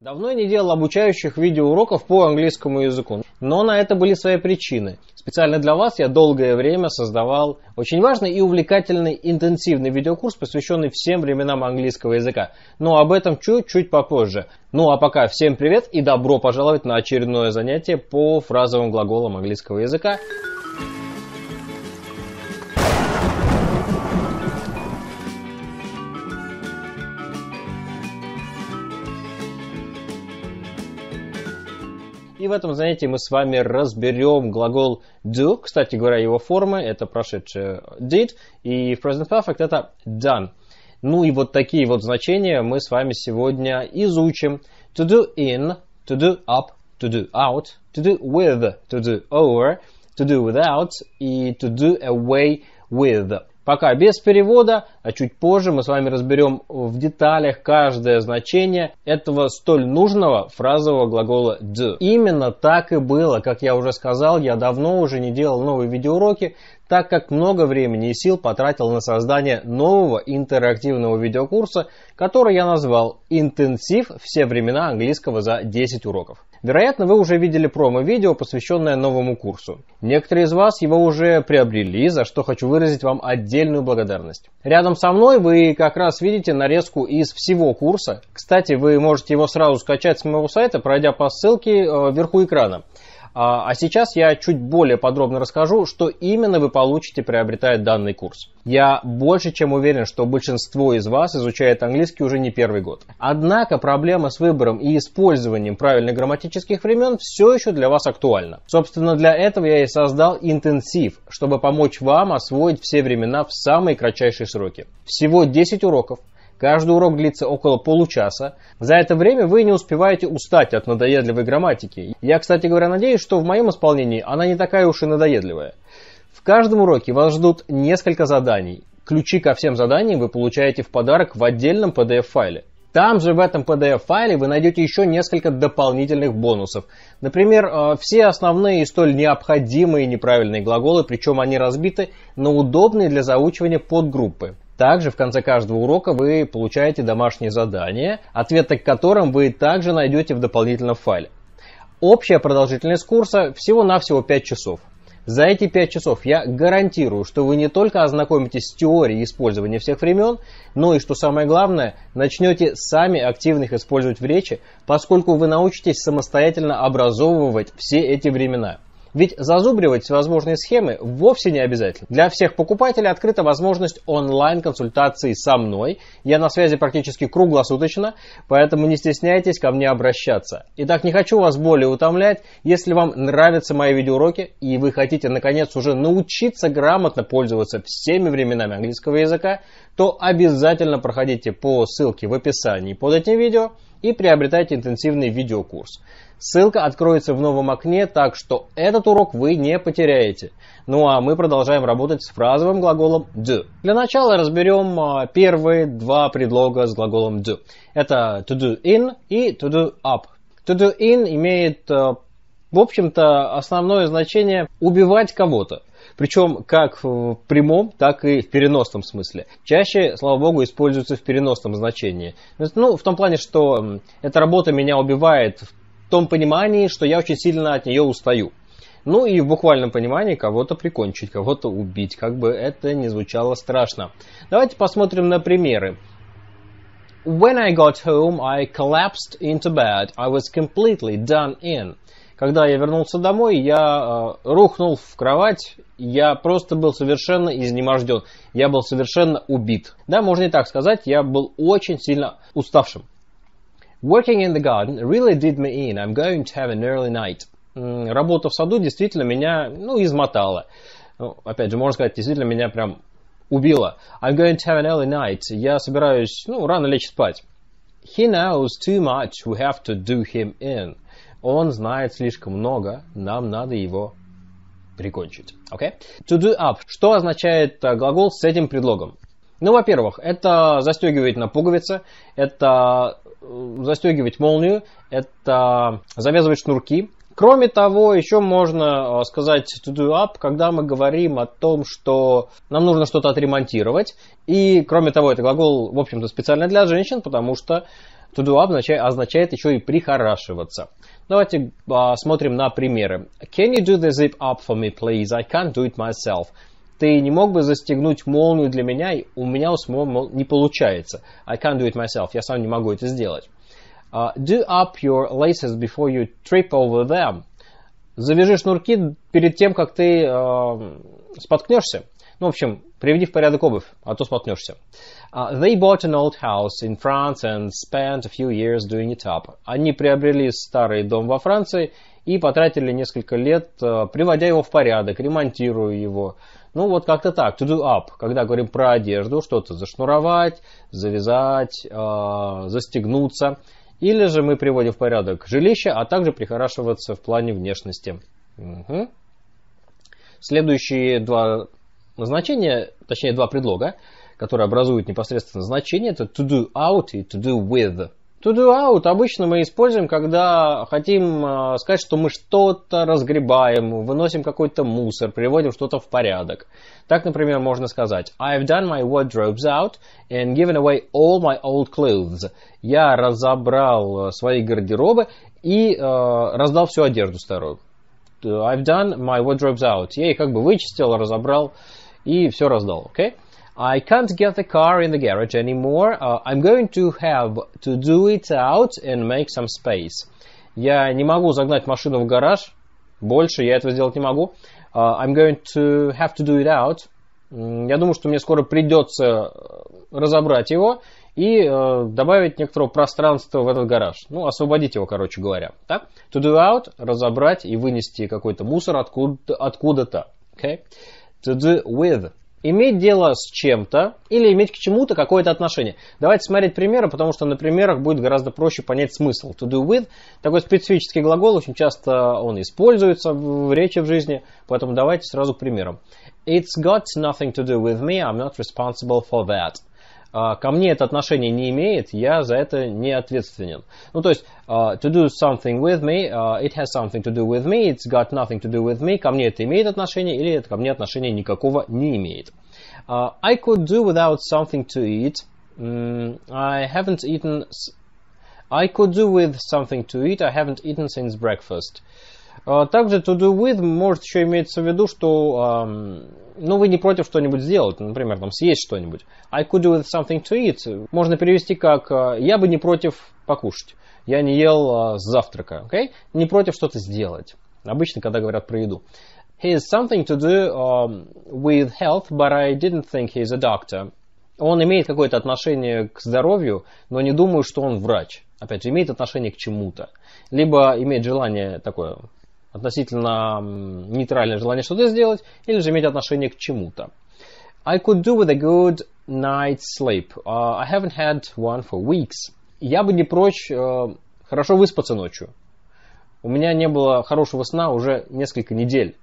Давно я не делал обучающих видеоуроков по английскому языку, но на это были свои причины. Специально для вас я долгое время создавал очень важный и увлекательный интенсивный видеокурс, посвященный всем временам английского языка. Но об этом чуть-чуть попозже. Ну а пока всем привет и добро пожаловать на очередное занятие по фразовым глаголам английского языка. И в этом занятии мы с вами разберем глагол do. Кстати говоря, его форма это прошедшее э, did, и в present perfect это done. Ну и вот такие вот значения мы с вами сегодня изучим. To do in, to do up, to do out, to do with, to do over, to do without и to do away with. Пока без перевода, а чуть позже мы с вами разберем в деталях каждое значение этого столь нужного фразового глагола «d». Именно так и было, как я уже сказал, я давно уже не делал новые видеоуроки, так как много времени и сил потратил на создание нового интерактивного видеокурса, который я назвал «Интенсив. Все времена английского за 10 уроков». Вероятно, вы уже видели промо-видео, посвященное новому курсу. Некоторые из вас его уже приобрели, за что хочу выразить вам отдельную благодарность. Рядом со мной вы как раз видите нарезку из всего курса. Кстати, вы можете его сразу скачать с моего сайта, пройдя по ссылке э, вверху экрана. А, а сейчас я чуть более подробно расскажу, что именно вы получите, приобретая данный курс. Я больше чем уверен, что большинство из вас изучает английский уже не первый год. Однако проблема с выбором и использованием правильных грамматических времен все еще для вас актуальна. Собственно, для этого я и создал интенсив, чтобы помочь вам освоить все времена в самые кратчайшие сроки. Всего 10 уроков, Каждый урок длится около получаса. За это время вы не успеваете устать от надоедливой грамматики. Я, кстати говоря, надеюсь, что в моем исполнении она не такая уж и надоедливая. В каждом уроке вас ждут несколько заданий. Ключи ко всем заданиям вы получаете в подарок в отдельном PDF-файле. Там же в этом PDF-файле вы найдете еще несколько дополнительных бонусов. Например, э, все основные и столь необходимые неправильные глаголы, причем они разбиты на удобные для заучивания подгруппы. Также в конце каждого урока вы получаете домашние задания, ответы к которым вы также найдете в дополнительном файле. Общая продолжительность курса всего-навсего 5 часов. За эти 5 часов я гарантирую, что вы не только ознакомитесь с теорией использования всех времен, но и, что самое главное, начнете сами активно их использовать в речи, поскольку вы научитесь самостоятельно образовывать все эти времена – ведь зазубривать всевозможные схемы вовсе не обязательно. Для всех покупателей открыта возможность онлайн-консультации со мной. Я на связи практически круглосуточно, поэтому не стесняйтесь ко мне обращаться. Итак, не хочу вас более утомлять. Если вам нравятся мои видеоуроки и вы хотите наконец уже научиться грамотно пользоваться всеми временами английского языка, то обязательно проходите по ссылке в описании под этим видео и приобретайте интенсивный видеокурс. Ссылка откроется в новом окне, так что этот урок вы не потеряете. Ну а мы продолжаем работать с фразовым глаголом do. Для начала разберем а, первые два предлога с глаголом do. Это to do in и to do up. To do in имеет, а, в общем-то, основное значение убивать кого-то. Причем как в прямом, так и в переносном смысле. Чаще, слава богу, используется в переносном значении. Ну, в том плане, что эта работа меня убивает в том понимании, что я очень сильно от нее устаю. Ну и в буквальном понимании кого-то прикончить, кого-то убить, как бы это не звучало страшно. Давайте посмотрим на примеры. When I got home, I collapsed into bed. I was completely done in когда я вернулся домой, я э, рухнул в кровать, я просто был совершенно изнеможден, я был совершенно убит. Да, можно и так сказать, я был очень сильно уставшим. Working in the garden really did me in. I'm going to have an early night. Работа в саду действительно меня, ну, измотала. Ну, опять же, можно сказать, действительно меня прям убила. I'm going to have an early night. Я собираюсь, ну, рано лечь спать. He knows too much. We have to do him in. Он знает слишком много, нам надо его прикончить. Okay? To do up. Что означает э, глагол с этим предлогом? Ну, во-первых, это застегивать на пуговицы, это э, застегивать молнию, это завязывать шнурки. Кроме того, еще можно э, сказать to do up, когда мы говорим о том, что нам нужно что-то отремонтировать. И, кроме того, это глагол, в общем-то, специально для женщин, потому что To do up означает еще и прихорашиваться. Давайте посмотрим а, на примеры. Can you do the zip up for me, please? I can't do it myself. Ты не мог бы застегнуть молнию для меня? У меня у самого не получается. I can't do it myself. Я сам не могу это сделать. Uh, do up your laces before you trip over them. Завяжи шнурки перед тем, как ты uh, споткнешься. Ну, в общем, приведи в порядок обувь, а то споткнешься. Uh, they bought an old house in France and spent a few years doing it up. Они приобрели старый дом во Франции и потратили несколько лет, э, приводя его в порядок, ремонтируя его. Ну, вот как-то так, to do up, когда говорим про одежду, что-то зашнуровать, завязать, э, застегнуться. Или же мы приводим в порядок жилище, а также прихорашиваться в плане внешности. Угу. Следующие два Назначение, точнее два предлога, которые образуют непосредственно значение, это to do out и to do with. To do out обычно мы используем, когда хотим а, сказать, что мы что-то разгребаем, выносим какой-то мусор, приводим что-то в порядок. Так, например, можно сказать I've done my wardrobes out and given away all my old clothes. Я разобрал а, свои гардеробы и э, раздал всю одежду старую. I've done my wardrobes out. Я их как бы вычистил, разобрал, э, и все раздал, okay? I can't get the car in the garage anymore. Uh, I'm going to have to do it out and make some space. Я не могу загнать машину в гараж. Больше я этого сделать не могу. Uh, I'm going to have to do it out. Я думаю, что мне скоро придется э, разобрать его и э, добавить некоторого пространства в этот гараж. Ну, освободить его, короче говоря. Так? To do out, разобрать и вынести какой-то мусор откуда- откуда-то. Okay? to do with. Иметь дело с чем-то или иметь к чему-то какое-то отношение. Давайте смотреть примеры, потому что на примерах будет гораздо проще понять смысл. To do with – такой специфический глагол, очень часто он используется в речи в жизни, поэтому давайте сразу к примерам. It's got nothing to do with me, I'm not responsible for that ко мне это отношение не имеет, я за это не ответственен. Ну, то есть, uh, to do something with me, uh, it has something to do with me, it's got nothing to do with me, ко мне это имеет отношение или это ко мне отношения никакого не имеет. Uh, I could do without something to eat. I haven't eaten... I could do with something to eat, I haven't eaten since breakfast. Uh, а, также to do with может еще имеется в виду, что ну, вы не против что-нибудь сделать, ну, например, там съесть что-нибудь. I could do with something to eat. Можно перевести как а, я бы не против покушать. Я не ел а, с завтрака. Okay? Не против что-то сделать. Обычно, когда говорят про еду. He has something to do um, with health, but I didn't think he's a doctor. Он имеет какое-то отношение к здоровью, но не думаю, что он врач. Опять же, имеет отношение к чему-то. Либо имеет желание такое относительно нейтральное желание что-то сделать, или же иметь отношение к чему-то. I could do with a good night's sleep. Uh, I haven't had one for weeks. Я бы не прочь uh, хорошо выспаться ночью. У меня не было хорошего сна уже несколько недель.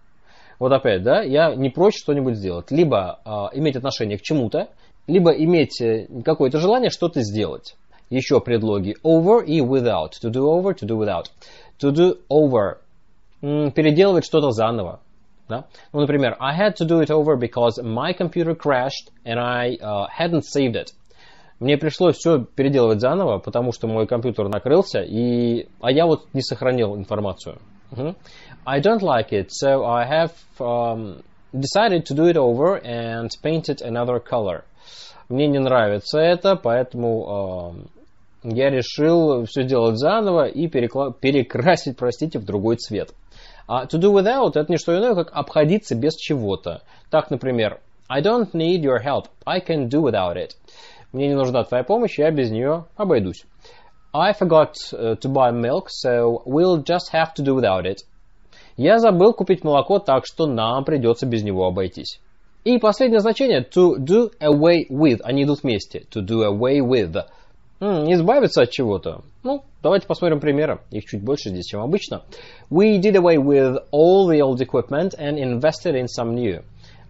Вот опять, да, я не прочь что-нибудь сделать. Либо э, иметь отношение к чему-то, либо иметь э, какое-то желание что-то сделать. Еще предлоги over и without. To do over, to do without. To do over переделывать что-то заново. Да? Ну, например, I had to do it over because my computer crashed and I uh, hadn't saved it. Мне пришлось все переделывать заново, потому что мой компьютер накрылся, и... а я вот не сохранил информацию. Uh-huh. I don't like it, so I have um, decided to do it over and paint it another color. Мне не нравится это, поэтому um, я решил все сделать заново и перекла- перекрасить, простите, в другой цвет. А to do without – это не что иное, как обходиться без чего-то. Так, например, I don't need your help. I can do without it. Мне не нужна твоя помощь, я без нее обойдусь. I forgot э, to buy milk, so we'll just have to do without it. Я забыл купить молоко, так что нам придется без него обойтись. И последнее значение – to do away with. Они идут вместе. To do away with – избавиться от чего-то. Ну, давайте посмотрим примеры. Их чуть больше здесь, чем обычно. We did away with all the old equipment and invested in some new.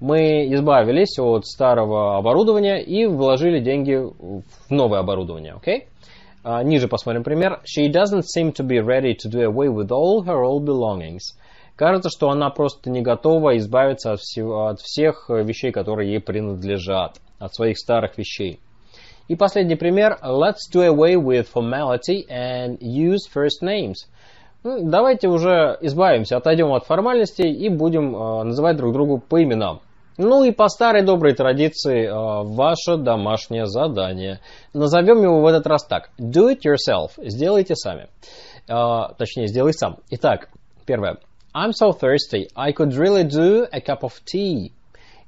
Мы избавились от старого оборудования и вложили деньги в новое оборудование, окей? Okay? А, uh, ниже посмотрим пример. She doesn't seem to be ready to do away with all her old belongings. Кажется, что она просто не готова избавиться от, всего, от всех э, вещей, которые ей принадлежат, от своих старых вещей. И последний пример. Let's do away with formality and use first names. Ну, давайте уже избавимся, отойдем от формальностей и будем э, называть друг другу по именам. Ну и по старой доброй традиции, э, ваше домашнее задание. Назовем его в этот раз так. Do it yourself. Сделайте сами. Э, точнее, сделай сам. Итак, первое. I'm so thirsty. I could really do a cup of tea.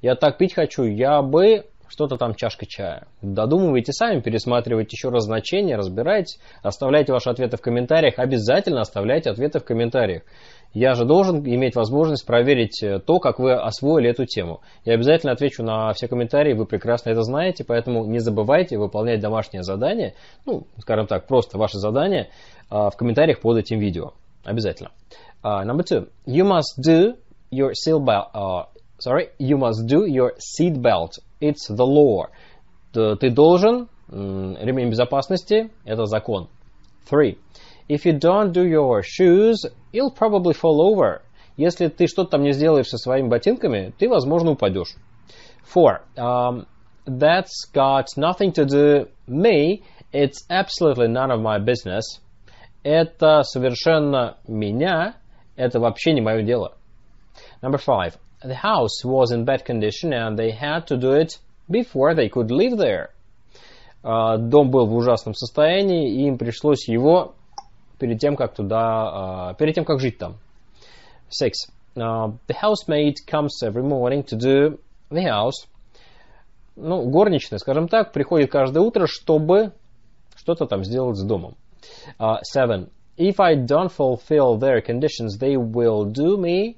Я так пить хочу. Я бы что-то там чашка чая. Додумывайте сами, пересматривайте еще раз значения, разбирайтесь. оставляйте ваши ответы в комментариях, обязательно оставляйте ответы в комментариях. Я же должен иметь возможность проверить э, то, как вы освоили эту тему. Я обязательно отвечу на все комментарии, вы прекрасно это знаете, поэтому не забывайте выполнять домашнее задание, ну, скажем так, просто ваше задание э, в комментариях под этим видео. Обязательно. А, number two. You must do your seatbelt. Uh, sorry, you must do your seatbelt It's the law. Ты должен, ремень безопасности, это закон. Three. If you don't do your shoes, you'll probably fall over. Если ты что-то там не сделаешь со своими ботинками, ты, возможно, упадешь. Four. Um, that's got nothing to do me. It's absolutely none of my business. Это совершенно меня. Это вообще не мое дело. Number five. The house was in bad condition, and they had to do it before they could live there. Дом был в ужасном состоянии, и им пришлось его перед тем, как туда, перед тем, как жить там. Six. the housemaid comes every morning to do the house. Ну, горничная, скажем так, приходит каждое утро, чтобы что-то там сделать с домом. Uh, seven. If I don't fulfill their conditions, they will do me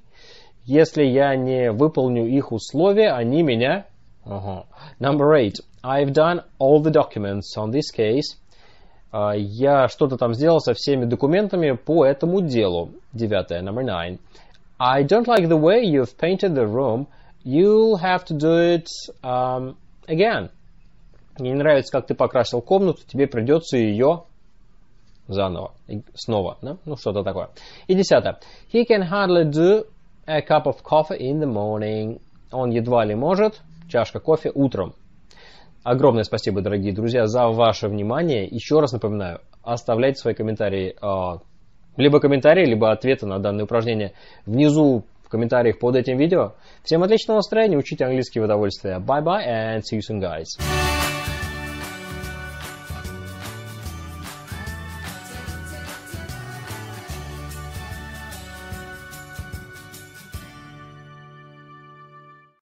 если я не выполню их условия, они меня... Ага. Number eight. I've done all the documents on this case. Uh, я что-то там сделал со всеми документами по этому делу. Девятое. Number nine. I don't like the way you've painted the room. You'll have to do it um, again. Мне не нравится, как ты покрасил комнату, тебе придется ее заново, снова, да? ну что-то такое. И десятое. He can hardly do A cup of coffee in the morning. Он едва ли может. Чашка кофе утром. Огромное спасибо, дорогие друзья, за ваше внимание. Еще раз напоминаю, оставляйте свои комментарии, а, либо комментарии, либо ответы на данное упражнение внизу в комментариях под этим видео. Всем отличного настроения, учите английский в удовольствие. Bye-bye and see you soon, guys.